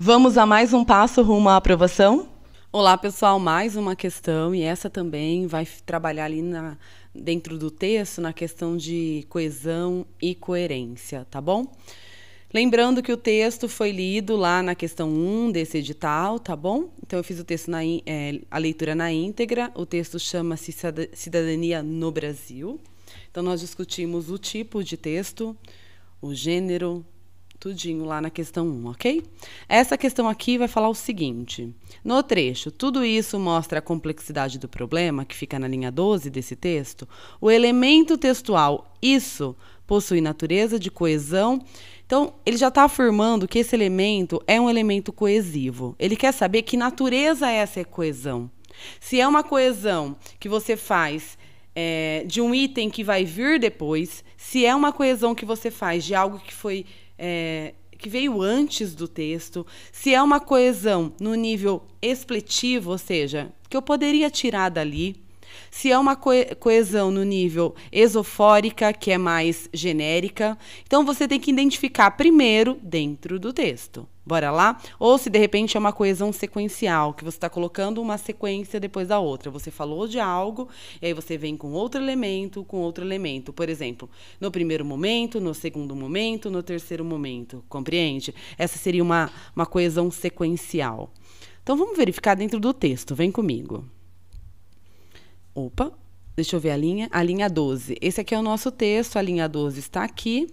Vamos a mais um passo rumo à aprovação? Olá, pessoal, mais uma questão e essa também vai trabalhar ali na, dentro do texto na questão de coesão e coerência, tá bom? Lembrando que o texto foi lido lá na questão 1 desse edital, tá bom? Então eu fiz o texto na é, a leitura na íntegra. O texto chama-se Cidadania no Brasil. Então nós discutimos o tipo de texto, o gênero, Tudinho lá na questão 1, ok? Essa questão aqui vai falar o seguinte: no trecho, tudo isso mostra a complexidade do problema, que fica na linha 12 desse texto. O elemento textual, isso, possui natureza de coesão. Então, ele já está afirmando que esse elemento é um elemento coesivo. Ele quer saber que natureza é essa coesão. Se é uma coesão que você faz é, de um item que vai vir depois, se é uma coesão que você faz de algo que foi é, que veio antes do texto, se é uma coesão no nível expletivo, ou seja, que eu poderia tirar dali, se é uma coesão no nível esofórica, que é mais genérica. Então você tem que identificar primeiro dentro do texto. Bora lá? Ou se de repente é uma coesão sequencial, que você está colocando uma sequência depois da outra. Você falou de algo, e aí você vem com outro elemento, com outro elemento. Por exemplo, no primeiro momento, no segundo momento, no terceiro momento. Compreende? Essa seria uma, uma coesão sequencial. Então vamos verificar dentro do texto. Vem comigo. Opa, deixa eu ver a linha. A linha 12. Esse aqui é o nosso texto, a linha 12 está aqui.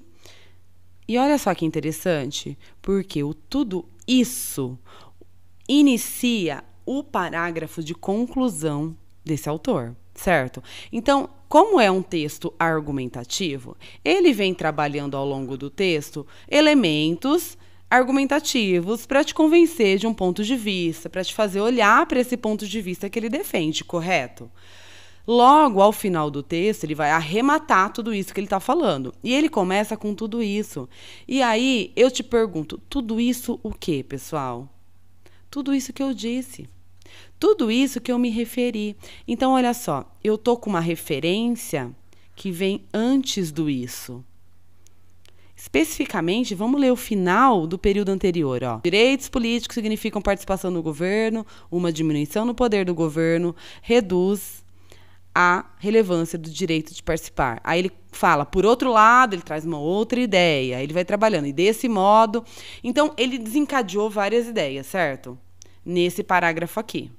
E olha só que interessante, porque o tudo isso inicia o parágrafo de conclusão desse autor, certo? Então, como é um texto argumentativo, ele vem trabalhando ao longo do texto elementos argumentativos para te convencer de um ponto de vista, para te fazer olhar para esse ponto de vista que ele defende, correto? Logo ao final do texto, ele vai arrematar tudo isso que ele está falando. E ele começa com tudo isso. E aí eu te pergunto: tudo isso o que, pessoal? Tudo isso que eu disse. Tudo isso que eu me referi. Então, olha só, eu tô com uma referência que vem antes do isso. Especificamente, vamos ler o final do período anterior. Ó. Direitos políticos significam participação no governo, uma diminuição no poder do governo, reduz a relevância do direito de participar. Aí ele fala, por outro lado, ele traz uma outra ideia, ele vai trabalhando, e desse modo. Então, ele desencadeou várias ideias, certo? Nesse parágrafo aqui.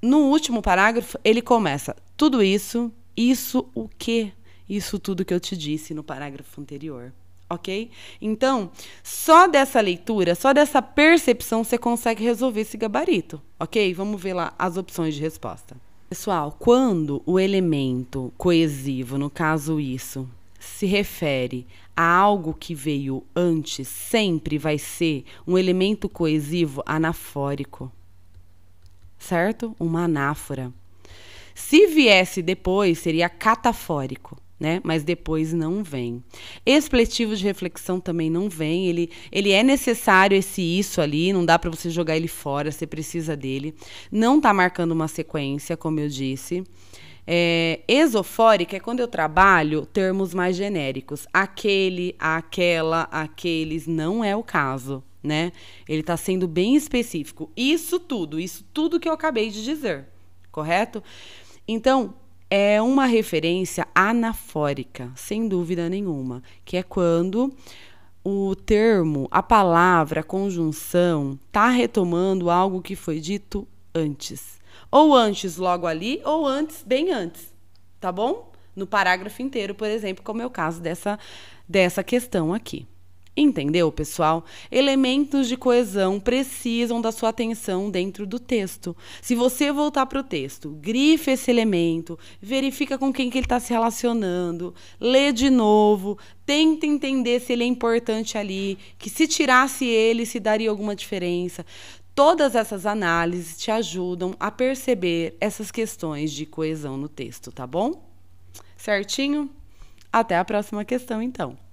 No último parágrafo, ele começa: tudo isso, isso o quê? Isso tudo que eu te disse no parágrafo anterior ok? Então, só dessa leitura, só dessa percepção você consegue resolver esse gabarito, ok? Vamos ver lá as opções de resposta. Pessoal, quando o elemento coesivo, no caso isso, se refere a algo que veio antes, sempre vai ser um elemento coesivo anafórico. Certo? Uma anáfora. Se viesse depois, seria catafórico né? Mas depois não vem. Expletivo de reflexão também não vem. Ele, ele é necessário esse isso ali, não dá para você jogar ele fora, você precisa dele. Não está marcando uma sequência, como eu disse. É, exofórica é quando eu trabalho termos mais genéricos. Aquele, aquela, aqueles, não é o caso, né? Ele está sendo bem específico. Isso tudo, isso tudo que eu acabei de dizer, correto? Então, é uma referência anafórica, sem dúvida nenhuma, que é quando o termo, a palavra, a conjunção está retomando algo que foi dito antes. Ou antes, logo ali, ou antes, bem antes. Tá bom? No parágrafo inteiro, por exemplo, como é o caso dessa, dessa questão aqui. Entendeu, pessoal? Elementos de coesão precisam da sua atenção dentro do texto. Se você voltar para o texto, grife esse elemento, verifica com quem que ele está se relacionando, lê de novo, tenta entender se ele é importante ali, que se tirasse ele, se daria alguma diferença. Todas essas análises te ajudam a perceber essas questões de coesão no texto, tá bom? Certinho? Até a próxima questão, então.